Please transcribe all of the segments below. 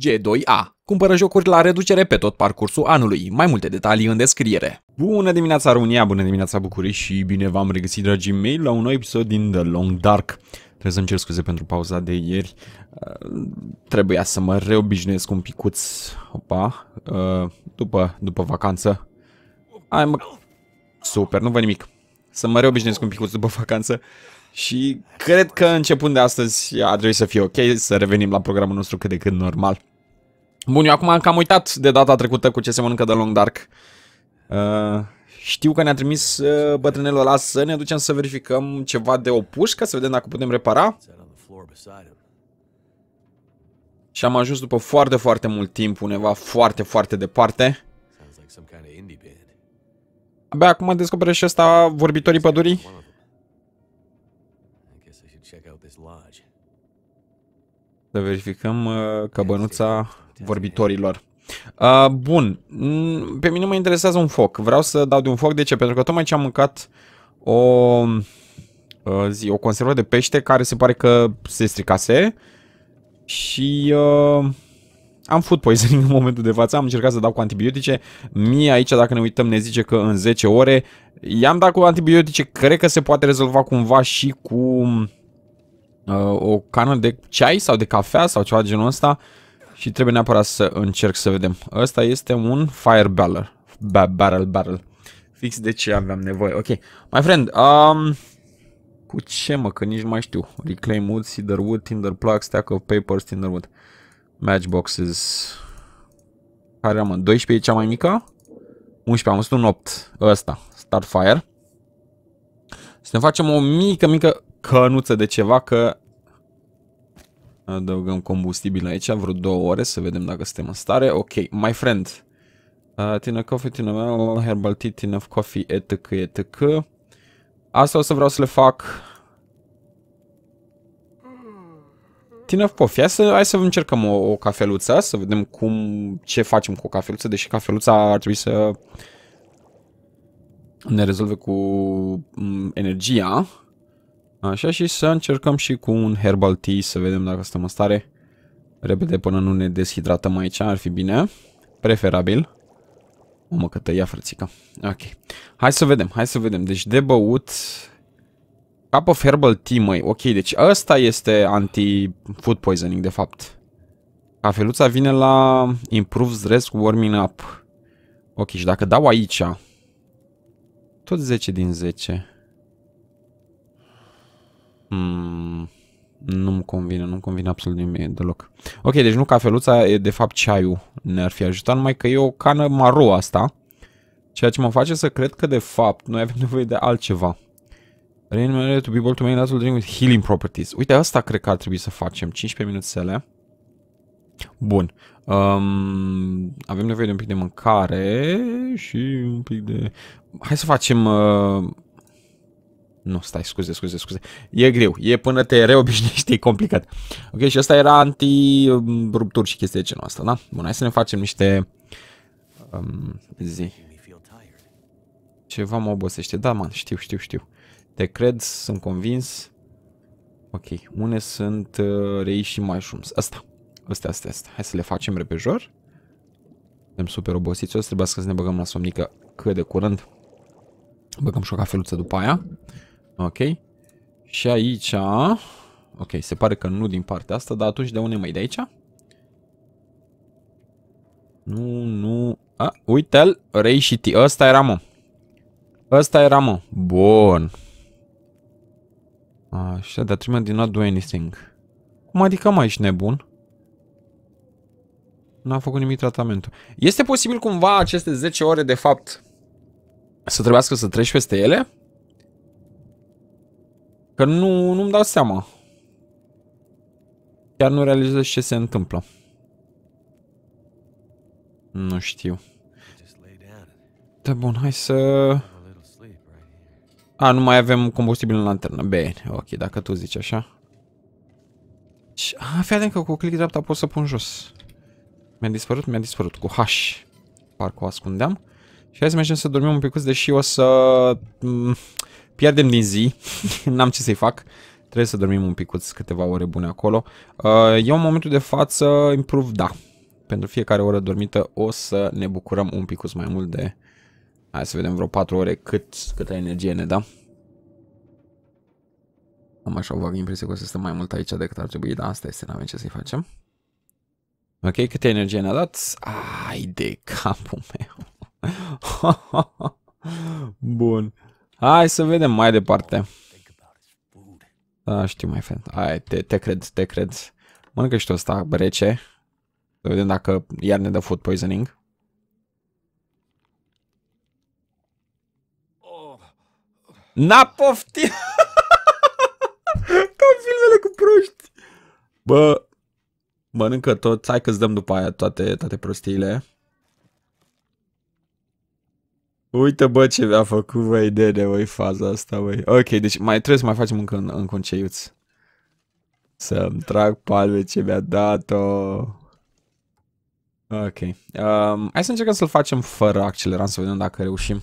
G2A. Cumpără jocuri la reducere pe tot parcursul anului. Mai multe detalii în descriere. Bună dimineața România, bună dimineața București și bine v-am regăsit dragii mei la un nou episod din The Long Dark. Trebuie să-mi cer scuze pentru pauza de ieri. Uh, trebuia să mă reobișnuiesc un picuț. Opa. Uh, după, după vacanță. Ai mă... Super, nu văd nimic. Să mă reobișnuiesc un picuț după vacanță. Și cred că începând de astăzi ar trebui să fie ok să revenim la programul nostru cât de cât normal. Bun, eu acum am cam uitat de data trecută cu ce se mănâncă de Long Dark. Uh, știu că ne-a trimis uh, bătrânelul ăla să ne ducem să verificăm ceva de o pușcă, să vedem dacă putem repara. Și am ajuns după foarte, foarte mult timp undeva foarte, foarte departe. Abia acum descoperă și ăsta vorbitorii pădurii. Să verificăm uh, căbănuța vorbitorilor. Uh, bun, mm, pe mine mă interesează un foc. Vreau să dau de un foc. De ce? Pentru că tocmai ce am mâncat o, uh, zi, o conservă de pește care se pare că se stricase și uh, am food poisoning în momentul de față. Am încercat să dau cu antibiotice. Mie aici, dacă ne uităm, ne zice că în 10 ore i-am dat cu antibiotice. Cred că se poate rezolva cumva și cu Uh, o cană de ceai sau de cafea sau ceva de genul ăsta și trebuie neapărat să încerc să vedem. Ăsta este un fire barrel. Ba barrel, barrel. Fix de ce aveam nevoie. Ok. My friend, um, cu ce mă, că nici nu mai știu. Reclaim wood, cedar wood, tinder plug, stack of papers, tinder wood. Matchboxes. Care am? 12 e cea mai mică? 11, am văzut un 8. Ăsta. Start fire. Să ne facem o mică, mică cănuță de ceva că Adăugăm combustibil aici, vreo două ore să vedem dacă suntem în stare. Ok, my friend. Uh, tine coffee, tine mea, herbal tea, tine coffee, etc, etc. Asta o să vreau să le fac. Tine coffee, hai să, hai să încercăm o, o cafeluță, să vedem cum, ce facem cu o cafeluță, deși cafeluța ar trebui să ne rezolve cu mm, energia. Așa și să încercăm și cu un herbal tea să vedem dacă stăm în stare. Repede până nu ne deshidratăm aici, ar fi bine. Preferabil. mă, că tăia frățica. Ok. Hai să vedem, hai să vedem. Deci de băut... Cup of herbal tea, măi. Ok, deci ăsta este anti-food poisoning, de fapt. Cafeluța vine la improves risk warming up. Ok, și dacă dau aici... Tot 10 din 10. Mm, nu-mi convine, nu-mi convine absolut nimic deloc. Ok, deci nu cafeluța, e de fapt ceaiul ne-ar fi ajutat, numai că e o cană maro asta, ceea ce mă face să cred că de fapt noi avem nevoie de altceva. Reanimare to be able to main drink with healing properties. Uite, asta cred că ar trebui să facem, 15 minuțele. Bun. Um, avem nevoie de un pic de mâncare și un pic de... Hai să facem... Uh, nu, stai, scuze, scuze, scuze. E greu, e până te reobișnuiești, e complicat. Ok, și asta era anti-rupturi și chestii de genul ăsta, da? Bun, hai să ne facem niște... Um, zi. Ceva mă obosește. Da, man, știu, știu, știu. Te cred, sunt convins. Ok, une sunt uh, rei și mushrooms? Asta. Asta, asta, asta. Hai să le facem repejor. Suntem super obosiți, o să trebuie să ne băgăm la somnică cât de curând. Băgăm și o cafeluță după aia. Ok. Și aici... Ok, se pare că nu din partea asta, dar atunci de unde mai de aici? Nu, nu... A, uite-l, reieșit. Ăsta era, mă. Ăsta era, mă. Bun. Așa, dar trebuie din not do anything. Cum adică mai ești nebun? N-a făcut nimic tratamentul. Este posibil cumva aceste 10 ore, de fapt, să trebuiască să treci peste ele? Că nu, nu-mi dau seama. Chiar nu realizez ce se întâmplă. Nu știu. Da, bun, hai să... A, nu mai avem combustibil în lanternă. Bine, ok, dacă tu zici așa. a, fii atent că cu click dreapta pot să pun jos. Mi-a dispărut, mi-a dispărut. Cu H. Parcă o ascundeam. Și hai să mergem să dormim un picuț, deși o să... Pierdem din zi, n-am ce să-i fac. Trebuie să dormim un picuț, câteva ore bune acolo. Uh, eu în momentul de față improve, da. Pentru fiecare oră dormită o să ne bucurăm un picuț mai mult de... Hai să vedem vreo 4 ore cât, câtă energie ne da. Am așa o vagă impresie că o să stăm mai mult aici decât ar trebui, dar asta este, n-avem ce să-i facem. Ok, câte energie ne-a dat? Ai de capul meu. Bun. Hai să vedem mai departe. Da, știu, mai fel. Hai, te, te cred, te cred. Mănâncă și tu ăsta rece. Să vedem dacă iar ne dă food poisoning. N-a poftit! Ca filmele cu proști. Bă, mănâncă tot. Hai că-ți dăm după aia toate, toate prostiile. Uite, bă, ce mi-a făcut, băi, de băi, faza asta, băi. Ok, deci mai trebuie să mai facem încă, în, încă ceiuț. Să-mi trag palme ce mi-a dat-o. Ok. Um, hai să încercăm să-l facem fără accelerant, să vedem dacă reușim.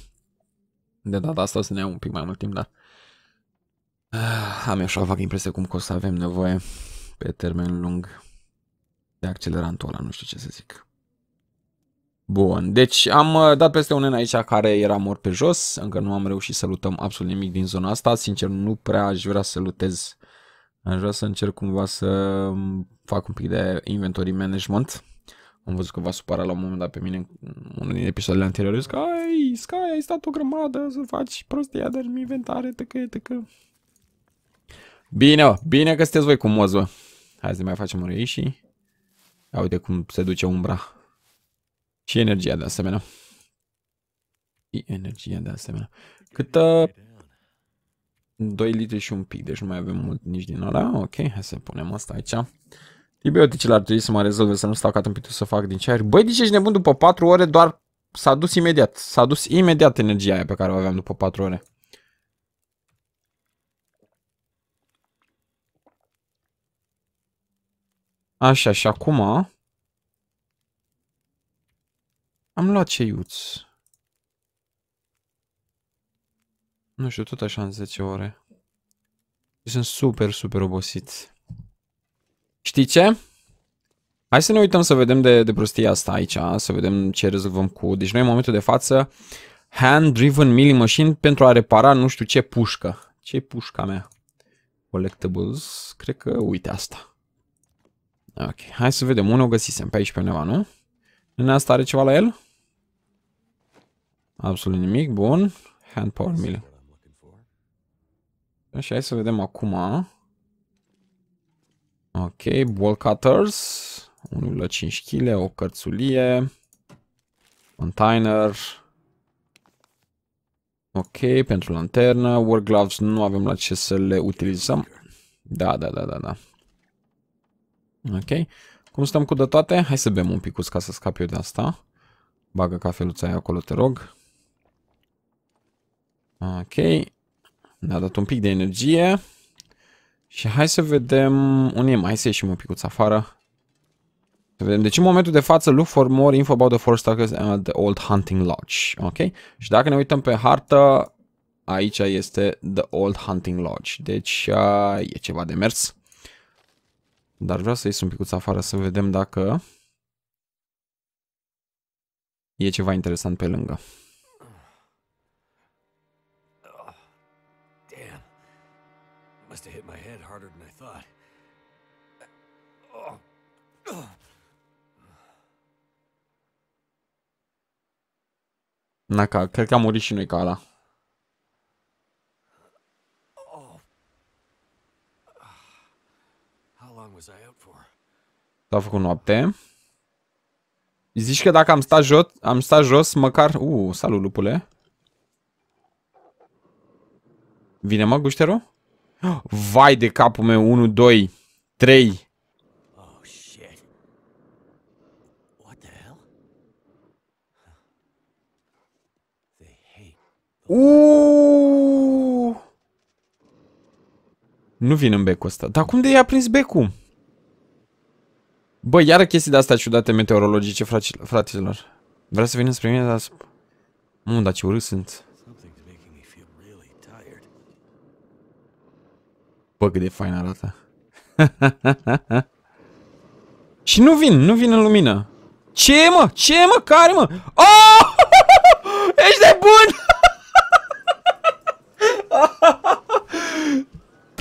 De data asta o să ne iau un pic mai mult timp, dar... Ah, am eu așa o impresie cum că o să avem nevoie pe termen lung de accelerantul ăla, nu știu ce să zic. Bun, deci am uh, dat peste un N aici care era mor pe jos, încă nu am reușit să lutăm absolut nimic din zona asta, sincer nu prea aș vrea să lutez, aș vrea să încerc cumva să um, fac un pic de inventory management, am văzut că va supăra la un moment dat pe mine unul din episoadele anterioare, zic, ai, Sky, ai stat o grămadă să faci prostia de inventare, tăcă, tăcă. Bine, bine că sunteți voi cu moză. Hai să mai facem un și... Ia uite cum se duce umbra. Și energia de asemenea. Și energia de asemenea. Cât... 2 uh, litri și un pic, deci nu mai avem mult nici din ăla. Ok, hai să punem asta aici. Antibioticele ar trebui să mă rezolve, să nu stau ca tâmpitul să fac din ceaiuri. Băi, de ce ești nebun după 4 ore? Doar s-a dus imediat. S-a dus imediat energia aia pe care o aveam după 4 ore. Așa, și acum... Am luat ceiuț. Nu știu, tot așa în 10 ore. Și sunt super, super obosit. Știi ce? Hai să ne uităm să vedem de, de prostia asta aici, să vedem ce rezolvăm cu... Deci noi în momentul de față, hand-driven mili machine pentru a repara nu știu ce pușcă. ce pușca mea? Collectibles, cred că uite asta. Ok, hai să vedem, unul o găsisem pe aici pe undeva, nu? Nenea asta are ceva la el? Absolut nimic, bun. Hand power mill. Și hai să vedem acum. Ok, ball cutters. 1,5 kg, o cărțulie. Container. Ok, pentru lanternă. Work gloves nu avem la ce să le utilizăm. Da, da, da, da, da. Ok. Cum stăm cu de toate? Hai să bem un picuț ca să scap eu de asta. Bagă cafeluța aia acolo, te rog. Ok. Ne-a dat un pic de energie. Și hai să vedem... Unde mai să ieșim un pic afară. Să vedem. Deci în momentul de față, look for more info about the forest stalkers at the old hunting lodge. Ok? Și dacă ne uităm pe hartă, aici este the old hunting lodge. Deci uh, e ceva de mers. Dar vreau să ies un pic afară să vedem dacă e ceva interesant pe lângă. Must have hit my head harder than I thought. Oh. Naca, cred că am murit și noi ca ala. S-a făcut noapte. Zici că dacă am stat jos, am stat jos măcar... Uuu, Uh, salut, lupule. Vine, mă, gușterul? Vai de capul meu, 1, 2, 3. Uuuu! Nu vin în becul ăsta. Dar cum de i-a prins becul? Bă, iară chestii de-astea ciudate meteorologice, fraților. Vreau să vin spre mine, dar... Mă, dar ce urât sunt. Bă, cât de fain arată. și nu vin, nu vin în lumină. Ce mă? Ce mă? Care mă? Oh! Ești de bun!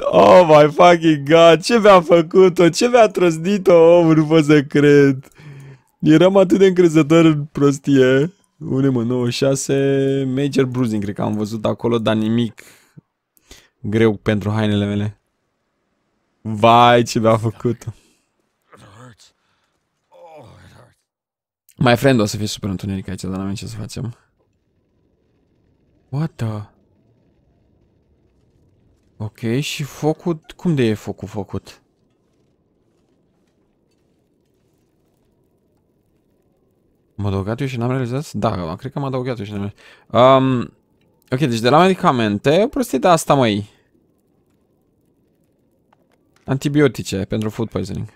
oh my fucking god, ce mi-a făcut-o, ce mi-a trăznit o omul, oh, nu pot să cred. Eram atât de încrezător în prostie. Unem 96, major bruising, cred că am văzut acolo, dar nimic greu pentru hainele mele. Vai, ce mi-a făcut. My friend, o să fie super întuneric aici, dar n am ce să facem. What the... Ok, și focul... Cum de e focul făcut? m a adăugat eu și n-am realizat? Da, cred că m a adăugat eu și n-am realizat. Um, ok, deci de la medicamente, prostie de asta, măi. Antibiotice pentru food poisoning.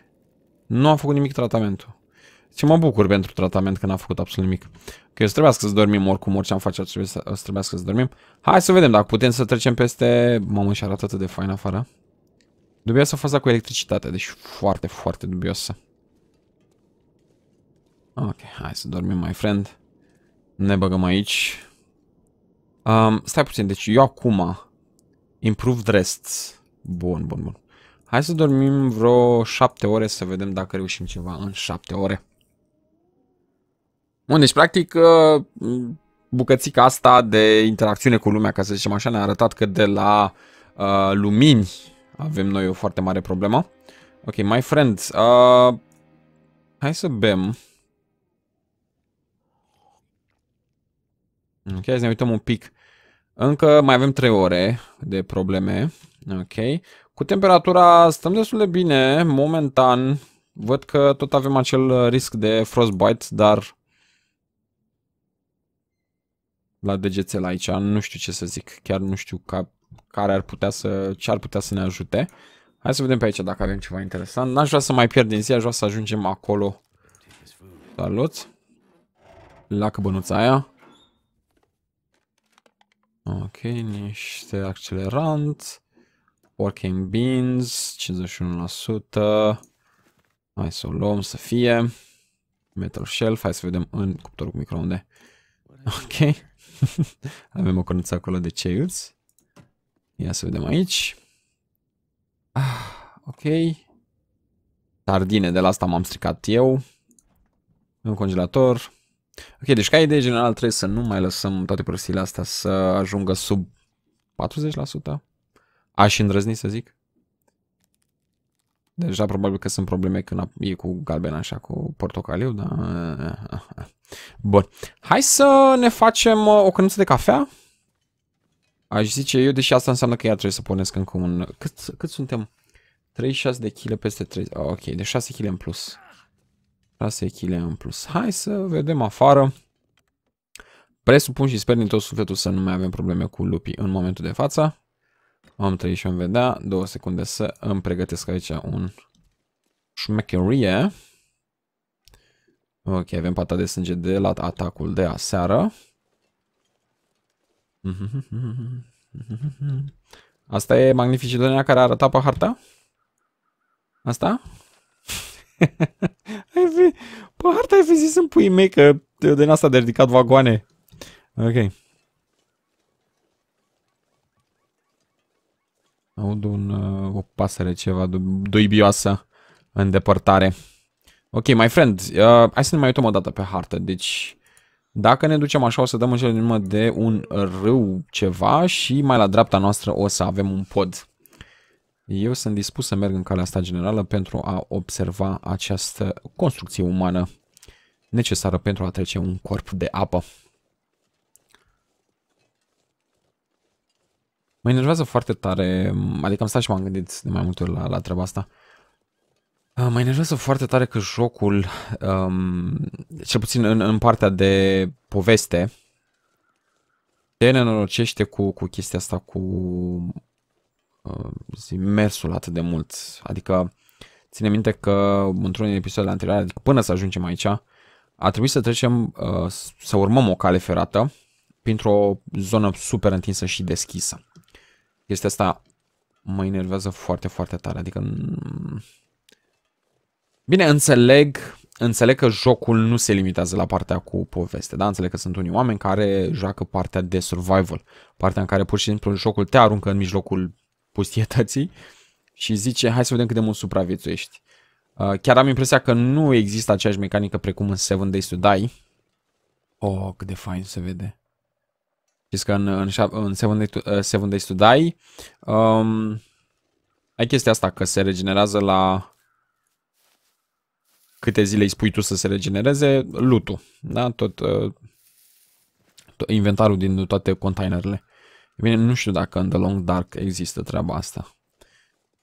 Nu am făcut nimic tratamentul. Ce mă bucur pentru tratament că n-am făcut absolut nimic. Că să trebuia să dormim oricum, orice am face, o trebuie să, o trebuia să dormim. Hai să vedem dacă putem să trecem peste... Mamă, și arată atât de fain afară. Dubioasă faza cu electricitatea, deci foarte, foarte dubioasă. Ok, hai să dormim, my friend. Ne băgăm aici. Um, stai puțin, deci eu acum... Improved rests. Bun, bun, bun. Hai să dormim vreo 7 ore să vedem dacă reușim ceva în 7 ore. Bun, deci practic uh, bucățica asta de interacțiune cu lumea, ca să zicem așa, ne-a arătat că de la uh, lumini avem noi o foarte mare problemă. Ok, my friends, uh, hai să bem. Ok, să ne uităm un pic. Încă mai avem 3 ore de probleme. Ok. Cu temperatura stăm destul de bine, momentan. Văd că tot avem acel risc de frostbite, dar la degețel aici, nu știu ce să zic, chiar nu știu ca, care ar putea să, ce ar putea să ne ajute. Hai să vedem pe aici dacă avem ceva interesant. N-aș vrea să mai pierd din zi, aș vrea să ajungem acolo. Salut! La căbănuța aia. Ok, niște accelerant. Working beans, 51%. Hai să o luăm să fie. Metal shelf, hai să vedem în cuptorul cu microunde. Ok. Avem o cornuță acolo de chairs. Ia să vedem aici. Ah, ok. Sardine, de la asta m-am stricat eu. În congelator. Ok, deci ca idee general trebuie să nu mai lăsăm toate prostiile astea să ajungă sub 40%. Aș îndrăzni să zic? Deja probabil că sunt probleme când e cu galben așa, cu portocaliu, dar... Bun. Hai să ne facem uh, o cănuță de cafea. Aș zice eu, deși asta înseamnă că ea trebuie să punesc încă un... Cât, cât suntem? 36 de kg peste 30... Oh, ok, de 6 kg în plus. 6 kg în plus. Hai să vedem afară. Presupun și sper din tot sufletul să nu mai avem probleme cu lupii în momentul de față. Am trăit și am vedea. Două secunde să îmi pregătesc aici un șmecherie. Ok, avem pata de sânge de la atacul de aseară. Asta e magnificitatea care arăta pe harta? Asta? ai fi... Pe harta ai fi zis în puii mei că din asta de ridicat vagoane. Ok. Aud un, uh, o pasăre ceva duibioasă în depărtare. Ok, my friend, uh, hai să ne mai uităm o dată pe hartă. Deci, dacă ne ducem așa, o să dăm în cele de un râu ceva și mai la dreapta noastră o să avem un pod. Eu sunt dispus să merg în calea asta generală pentru a observa această construcție umană necesară pentru a trece un corp de apă. Mă enervează foarte tare, adică am stat și m-am gândit de mai multe ori la, la treaba asta. Ah, mă enervează foarte tare că jocul, um, cel puțin în, în partea de poveste, te nenorocește cu, cu chestia asta, cu uh, zi, mersul atât de mult. Adică, ține minte că într-un din episoadele anterioare, adică până să ajungem aici, a trebuit să trecem, uh, să urmăm o cale ferată printr-o zonă super întinsă și deschisă. Chestia asta mă enervează foarte, foarte tare. Adică... Bine, înțeleg, înțeleg că jocul nu se limitează la partea cu poveste, da? Înțeleg că sunt unii oameni care joacă partea de survival, partea în care pur și simplu jocul te aruncă în mijlocul pustietății și zice hai să vedem cât de mult supraviețuiești. Uh, chiar am impresia că nu există aceeași mecanică precum în Seven Days to Die. Oh, cât de fain se vede. Știți că în, în, în seven, day, uh, seven Days to Die um, ai chestia asta că se regenerează la câte zile îi spui tu să se regenereze lutul, da? Tot, uh, tot inventarul din toate containerele. Bine, nu știu dacă în The Long Dark există treaba asta.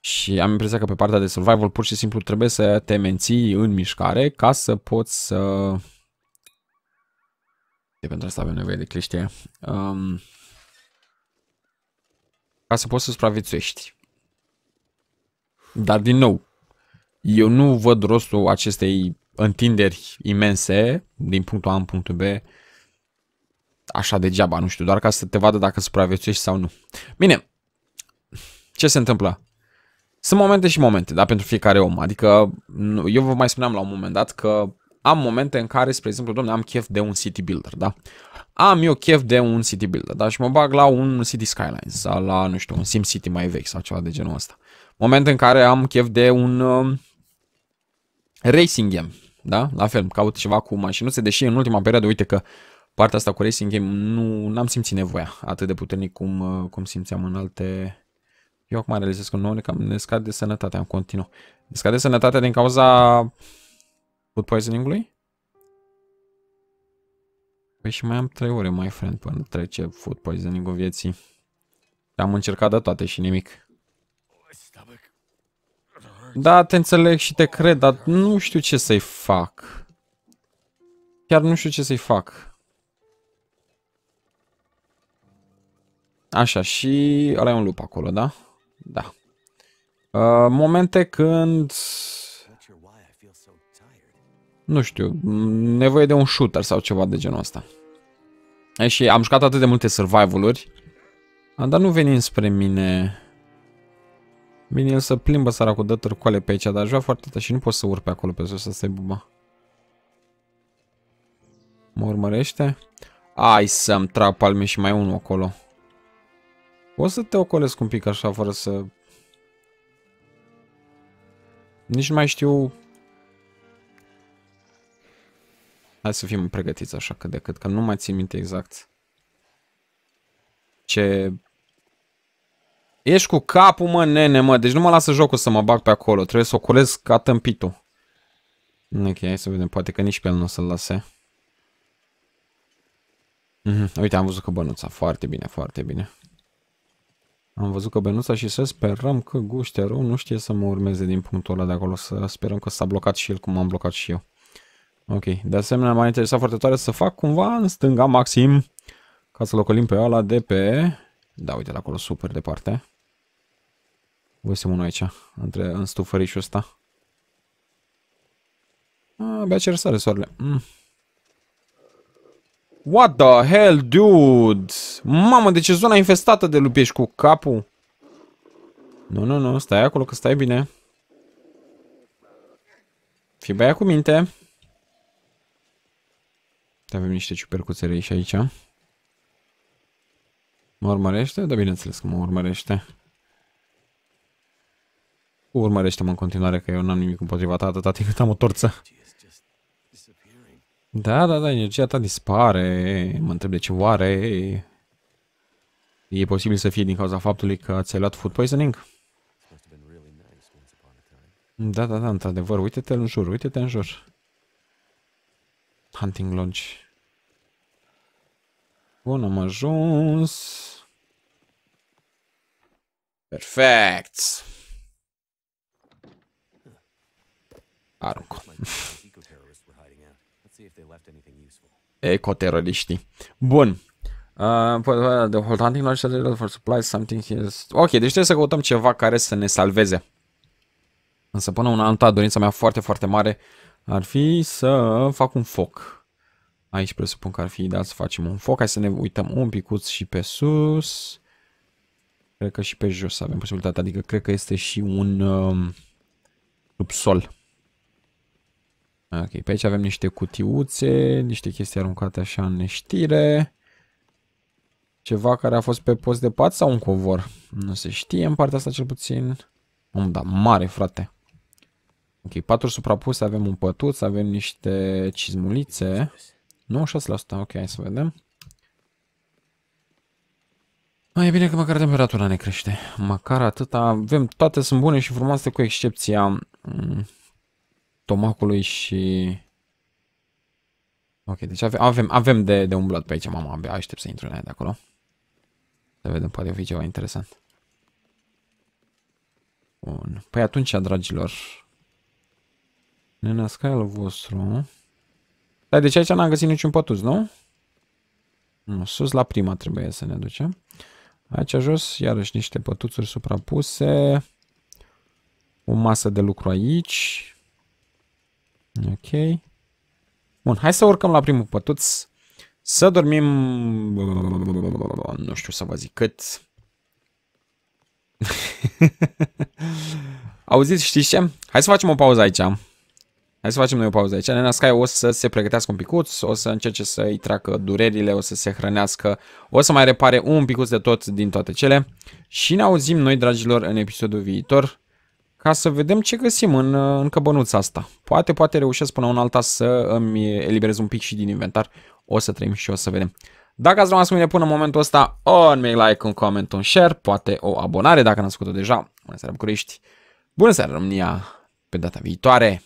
Și am impresia că pe partea de survival pur și simplu trebuie să te menții în mișcare ca să poți să... Uh, de pentru asta avem nevoie de cliștie. Um, ca să poți să supraviețuiești. Dar din nou, eu nu văd rostul acestei întinderi imense din punctul A în punctul B așa degeaba, nu știu, doar ca să te vadă dacă supraviețuiești sau nu. Bine, ce se întâmplă? Sunt momente și momente, da, pentru fiecare om. Adică, eu vă mai spuneam la un moment dat că am momente în care, spre exemplu, domne, am chef de un city builder, da? Am eu chef de un city builder, da? Și mă bag la un City skyline sau da? la, nu știu, un Sim City mai vechi sau ceva de genul ăsta. Moment în care am chef de un uh, racing game, da? La fel, caut ceva cu mașinuțe, deși în ultima perioadă, uite că partea asta cu racing game nu n-am simțit nevoia atât de puternic cum, uh, cum simțeam în alte... Eu acum realizez că nu ne, cam ne scade sănătatea în continuu. Ne scade sănătatea din cauza Food poisoning-ului? Păi și mai am 3 ore, mai friend, până trece food poisoning-ul vieții. Am încercat de toate și nimic. Da, te înțeleg și te cred, dar nu știu ce să-i fac. Chiar nu știu ce să-i fac. Așa, și ăla e un lup acolo, da? Da. Uh, momente când nu știu, nevoie de un shooter sau ceva de genul ăsta. Și am jucat atât de multe survival-uri, dar nu veni spre mine. Vine el să plimbă săracul, dă coale pe aici, dar aș vrea foarte tare și nu pot să urc pe acolo pe sus, să e buba. Mă urmărește? Ai să-mi trag palme și mai unul acolo. O să te ocolesc un pic așa, fără să... Nici nu mai știu Hai să fim pregătiți așa cât de cât, că nu mai țin minte exact ce... Ești cu capul, mă, nene, mă, deci nu mă lasă jocul să mă bag pe acolo, trebuie să o colez ca tâmpitul. Ok, hai să vedem, poate că nici pe el nu o să-l lase. Mm -hmm. Uite, am văzut că bănuța, foarte bine, foarte bine. Am văzut că bănuța și să sperăm că gușterul nu știe să mă urmeze din punctul ăla de acolo, să sperăm că s-a blocat și el cum am blocat și eu. Ok, de asemenea m-a interesat foarte tare să fac cumva în stânga maxim ca să locolim pe ăla de pe... Da, uite, de acolo super departe. Găsim unul aici, între, în stufărișul ăsta. Ah, abia ce răsare soarele. Mm. What the hell, dude? Mamă, de ce zona infestată de lupiești cu capul? Nu, nu, nu, stai acolo că stai bine. Fii băia cu minte. Avem niște ciupercuțele și aici. Mă urmărește? Da, bineînțeles că mă urmărește. Urmărește-mă în continuare, că eu n-am nimic împotriva ta, atâta timp cât am o torță. Da, da, da, energia ta dispare. Mă întreb de ce oare. E posibil să fie din cauza faptului că ți-ai luat food poisoning? Da, da, da, într-adevăr, uite-te în jur, uite-te în jur. Hunting Lodge. Bun, am ajuns. Perfect. Arunc. Ecoteroriștii. Bun. Uh, păi, uh, the whole hunting lodge for supplies, something here. Ok, deci trebuie să căutăm ceva care să ne salveze. Însă până una alta, dorința mea foarte, foarte mare ar fi să fac un foc. Aici presupun că ar fi ideal să facem un foc. Hai să ne uităm un picuț și pe sus. Cred că și pe jos avem posibilitatea, adică cred că este și un um, subsol. Ok, pe aici avem niște cutiuțe, niște chestii aruncate așa în neștire. Ceva care a fost pe post de pat sau un covor? Nu se știe în partea asta cel puțin. Om, da, mare, frate. Ok, 4 suprapuse, avem un pătuț, avem niște cizmulițe. 96%, ok, hai să vedem. Mai e bine că măcar temperatura ne crește. Măcar atât Avem, toate sunt bune și frumoase, cu excepția mm, tomacului și... Ok, deci avem, avem, avem de, de umblat pe aici, mama, abia aștept să intru în aia de acolo. Să vedem, poate fi ceva interesant. Bun. Păi atunci, dragilor, Nenasca al vostru. Dar deci aici n-am găsit niciun pătuț, nu? Nu, sus la prima trebuie să ne ducem. Aici jos, iarăși niște pătuțuri suprapuse. O masă de lucru aici. Ok. Bun, hai să urcăm la primul pătuț. Să dormim... Nu știu să vă zic cât. Auziți, știți ce? Hai să facem o pauză aici. Hai să facem noi o pauză aici. Nena Sky o să se pregătească un picuț, o să încerce să-i tracă durerile, o să se hrănească, o să mai repare un picuț de tot din toate cele. Și ne auzim noi, dragilor, în episodul viitor ca să vedem ce găsim în, în căbănuța asta. Poate, poate reușesc până un alta să îmi eliberez un pic și din inventar. O să trăim și o să vedem. Dacă ați rămas cu mine până în momentul ăsta, un mic like, un comment, un share, poate o abonare dacă n-ați făcut-o deja. Bună seara București, bună seara România, pe data viitoare!